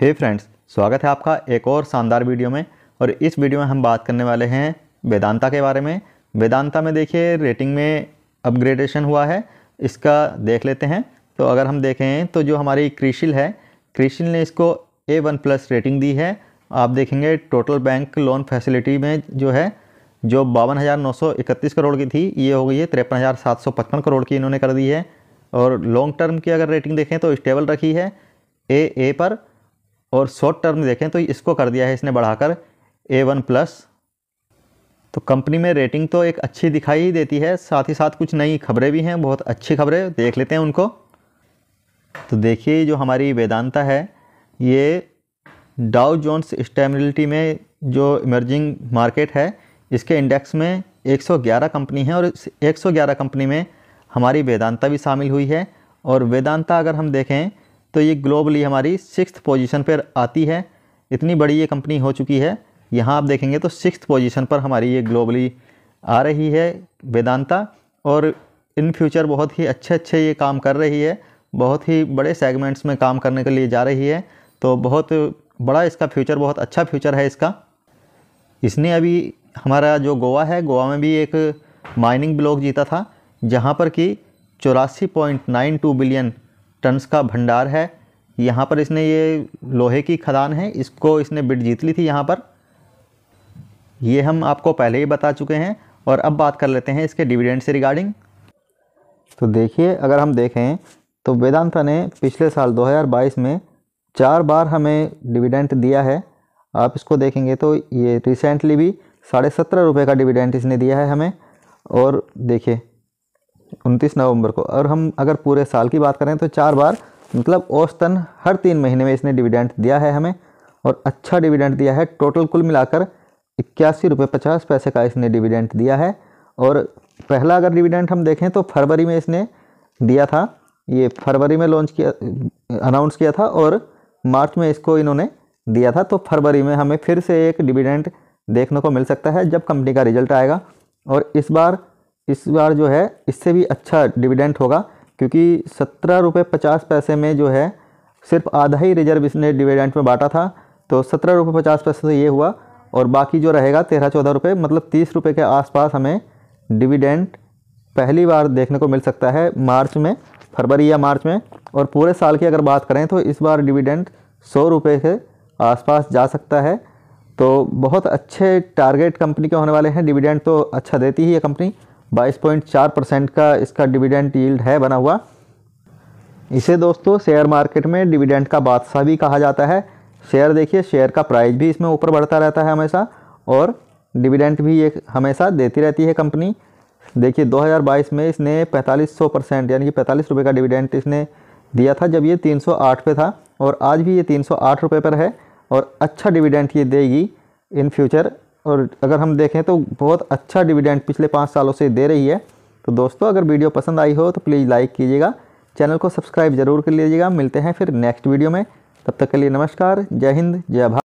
हे hey friends स्वागत है आपका एक और शानदार वीडियो में और इस वीडियो में हम बात करने वाले हैं वेदांता के बारे में वेदांता में देखिए रेटिंग में अपग्रेडेशन हुआ है इसका देख लेते हैं तो अगर हम देखें तो जो हमारी क्रिशिल है क्रिशिल ने इसको ए वन प्लस रेटिंग दी है आप देखेंगे टोटल बैंक लोन फैसिलिटी में जो है जो बावन हज़ार नौ सौ इकतीस करोड़ की थी ये हो गई है तिरपन हज़ार सात सौ पचपन करोड़ की इन्होंने कर दी है और लॉन्ग टर्म की अगर रेटिंग देखें तो स्टेबल रखी है ए ए पर और शॉर्ट टर्म देखें तो इसको कर दिया है इसने बढ़ाकर ए वन प्लस तो कंपनी में रेटिंग तो एक अच्छी दिखाई ही देती है साथ ही साथ कुछ नई खबरें भी हैं बहुत अच्छी खबरें देख लेते हैं उनको तो देखिए जो हमारी वेदांता है ये डाउ जोन्स स्टेबिलिटी में जो इमर्जिंग मार्केट है इसके इंडेक्स में 111 कंपनी है और 111 कंपनी में हमारी वेदांता भी शामिल हुई है और वेदांता अगर हम देखें तो ये ग्लोबली हमारी सिक्स पोजीशन पर आती है इतनी बड़ी ये कंपनी हो चुकी है यहाँ आप देखेंगे तो सिक्स पोजीशन पर हमारी ये ग्लोबली आ रही है वेदांता और इन फ्यूचर बहुत ही अच्छे अच्छे ये काम कर रही है बहुत ही बड़े सेगमेंट्स में काम करने के लिए जा रही है तो बहुत बड़ा इसका फ्यूचर बहुत अच्छा फ्यूचर है इसका इसने अभी हमारा जो गोवा है गोवा में भी एक माइनिंग ब्लॉक जीता था जहाँ पर कि चौरासी point nine two billion tonnes का भंडार है यहाँ पर इसने ये लोहे की खदान है इसको इसने बिट जीत ली थी यहाँ पर ये हम आपको पहले ही बता चुके हैं और अब बात कर लेते हैं इसके डिविडेंड से रिगार्डिंग तो देखिए अगर हम देखें तो वेदांता ने पिछले साल 2022 में चार बार हमें डिविडेंट दिया है आप इसको देखेंगे तो ये रिसेंटली भी साढ़े सत्रह रुपये का डिविडेंट इसने दिया है हमें और देखिए उनतीस नवंबर को और हम अगर पूरे साल की बात करें तो चार बार मतलब औसतन हर तीन महीने में इसने डिविडेंट दिया है हमें और अच्छा डिविडेंट दिया है टोटल कुल मिलाकर इक्यासी रुपये पचास पैसे का इसने डिविडेंट दिया है और पहला अगर डिविडेंट हम देखें तो फरवरी में इसने दिया था ये फरवरी में लॉन्च किया अनाउंस किया था और मार्च में इसको इन्होंने दिया था तो फरवरी में हमें फिर से एक डिविडेंट देखने को मिल सकता है जब कंपनी का रिजल्ट आएगा और इस बार इस बार जो है इससे भी अच्छा डिविडेंट होगा क्योंकि सत्रह रुपये पचास पैसे में जो है सिर्फ आधा ही रिजर्व इसने डिविडेंट में बांटा था तो सत्रह रुपये पचास पैसे से ये हुआ और बाकी जो रहेगा तेरह चौदह रुपये मतलब तीस रुपये के आसपास हमें डिविडेंट पहली बार देखने को मिल सकता है मार्च में फरवरी या मार्च में और पूरे साल की अगर बात करें तो इस बार डिविडेंट सौ रुपये के आसपास जा सकता है तो बहुत अच्छे टारगेट कंपनी के होने वाले हैं डिविडेंट तो अच्छा देती ही है कंपनी 22.4 परसेंट का इसका डिविडेंट यील्ड है बना हुआ इसे दोस्तों शेयर मार्केट में डिविडेंट का बादशाह भी कहा जाता है शेयर देखिए शेयर का प्राइस भी इसमें ऊपर बढ़ता रहता है हमेशा और डिविडेंट भी ये हमेशा देती रहती है कंपनी देखिए 2022 में इसने 4500 परसेंट यानी कि पैंतालीस रुपये का डिविडेंट इसने दिया था जब ये 308 पे था और आज भी ये 308 रुपए पर है और अच्छा डिविडेंट ये देगी इन फ्यूचर और अगर हम देखें तो बहुत अच्छा डिविडेंड पिछले पाँच सालों से दे रही है तो दोस्तों अगर वीडियो पसंद आई हो तो प्लीज़ लाइक कीजिएगा चैनल को सब्सक्राइब जरूर कर लीजिएगा मिलते हैं फिर नेक्स्ट वीडियो में तब तक के लिए नमस्कार जय हिंद जय भारत